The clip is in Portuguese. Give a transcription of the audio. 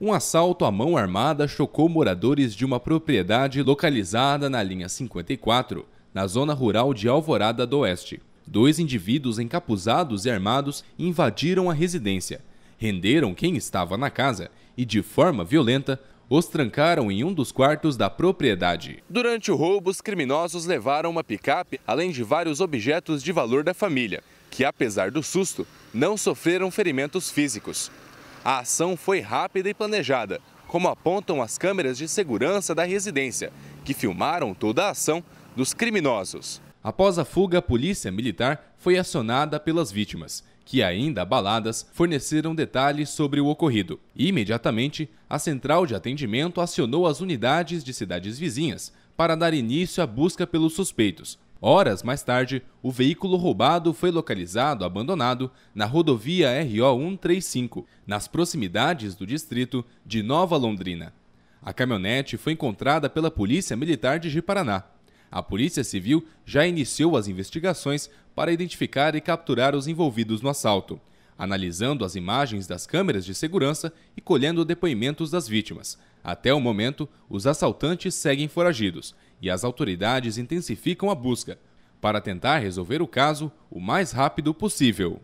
um assalto à mão armada chocou moradores de uma propriedade localizada na linha 54, na zona rural de Alvorada do Oeste. Dois indivíduos encapuzados e armados invadiram a residência, renderam quem estava na casa e, de forma violenta, os trancaram em um dos quartos da propriedade. Durante o roubo, os criminosos levaram uma picape, além de vários objetos de valor da família, que, apesar do susto, não sofreram ferimentos físicos. A ação foi rápida e planejada, como apontam as câmeras de segurança da residência, que filmaram toda a ação dos criminosos. Após a fuga, a polícia militar foi acionada pelas vítimas, que ainda abaladas forneceram detalhes sobre o ocorrido. imediatamente, a central de atendimento acionou as unidades de cidades vizinhas para dar início à busca pelos suspeitos, Horas mais tarde, o veículo roubado foi localizado abandonado na rodovia RO 135, nas proximidades do distrito de Nova Londrina. A caminhonete foi encontrada pela Polícia Militar de Paraná A Polícia Civil já iniciou as investigações para identificar e capturar os envolvidos no assalto, analisando as imagens das câmeras de segurança e colhendo depoimentos das vítimas. Até o momento, os assaltantes seguem foragidos e as autoridades intensificam a busca para tentar resolver o caso o mais rápido possível.